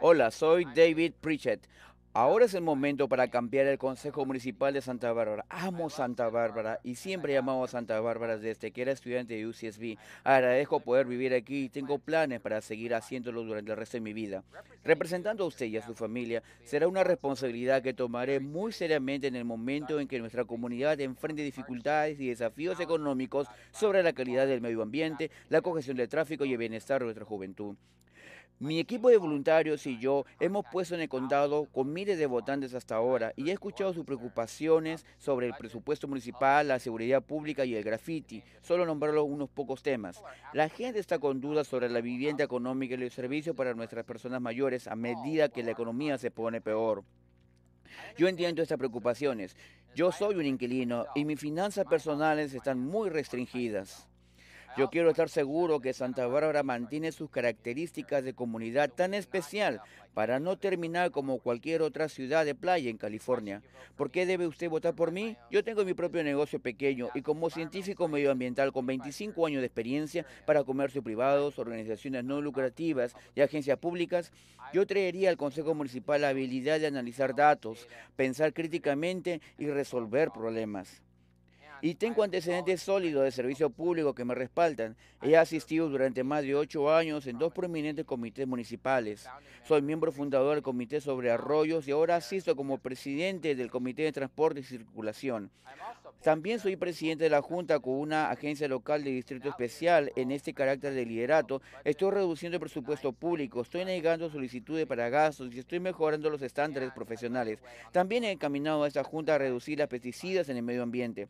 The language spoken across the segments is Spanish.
Hola, soy David Pritchett. Ahora es el momento para cambiar el Consejo Municipal de Santa Bárbara. Amo Santa Bárbara y siempre he amado a Santa Bárbara desde que era estudiante de UCSB. Agradezco poder vivir aquí y tengo planes para seguir haciéndolo durante el resto de mi vida. Representando a usted y a su familia será una responsabilidad que tomaré muy seriamente en el momento en que nuestra comunidad enfrente dificultades y desafíos económicos sobre la calidad del medio ambiente, la congestión del tráfico y el bienestar de nuestra juventud. Mi equipo de voluntarios y yo hemos puesto en el condado con de votantes hasta ahora y he escuchado sus preocupaciones sobre el presupuesto municipal, la seguridad pública y el graffiti, solo nombrarlo unos pocos temas. La gente está con dudas sobre la vivienda económica y los servicios para nuestras personas mayores a medida que la economía se pone peor. Yo entiendo estas preocupaciones. Yo soy un inquilino y mis finanzas personales están muy restringidas. Yo quiero estar seguro que Santa Bárbara mantiene sus características de comunidad tan especial para no terminar como cualquier otra ciudad de playa en California. ¿Por qué debe usted votar por mí? Yo tengo mi propio negocio pequeño y como científico medioambiental con 25 años de experiencia para comercio privados, organizaciones no lucrativas y agencias públicas, yo traería al Consejo Municipal la habilidad de analizar datos, pensar críticamente y resolver problemas y tengo antecedentes sólidos de servicio público que me respaldan. He asistido durante más de ocho años en dos prominentes comités municipales. Soy miembro fundador del Comité sobre Arroyos y ahora asisto como presidente del Comité de Transporte y Circulación. También soy presidente de la Junta con una agencia local de distrito especial. En este carácter de liderato, estoy reduciendo el presupuesto público, estoy negando solicitudes para gastos y estoy mejorando los estándares profesionales. También he encaminado a esta Junta a reducir las pesticidas en el medio ambiente.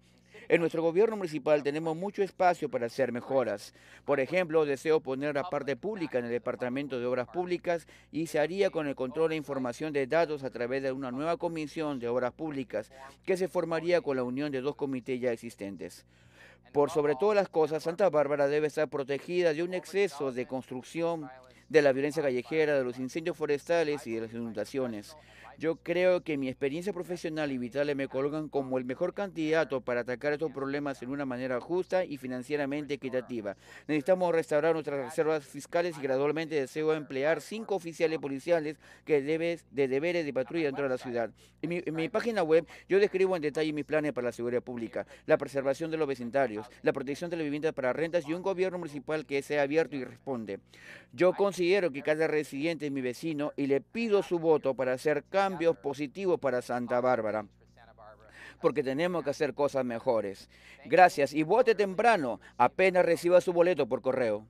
En nuestro gobierno municipal tenemos mucho espacio para hacer mejoras. Por ejemplo, deseo poner la parte pública en el Departamento de Obras Públicas y se haría con el control e información de datos a través de una nueva comisión de obras públicas que se formaría con la unión de dos comités ya existentes. Por sobre todas las cosas, Santa Bárbara debe estar protegida de un exceso de construcción de la violencia callejera, de los incendios forestales y de las inundaciones. Yo creo que mi experiencia profesional y vital me colocan como el mejor candidato para atacar estos problemas en una manera justa y financieramente equitativa. Necesitamos restaurar nuestras reservas fiscales y gradualmente deseo emplear cinco oficiales policiales que debes de deberes de patrulla dentro de la ciudad. En mi, página web yo describo en detalle mis planes para la seguridad pública, la preservación de los vecindarios, la protección de las viviendas para rentas y un gobierno municipal que sea abierto y responde. Yo con considero que cada residente es mi vecino y le pido su voto para hacer cambios positivos para Santa Bárbara porque tenemos que hacer cosas mejores. Gracias y vote temprano, apenas reciba su boleto por correo.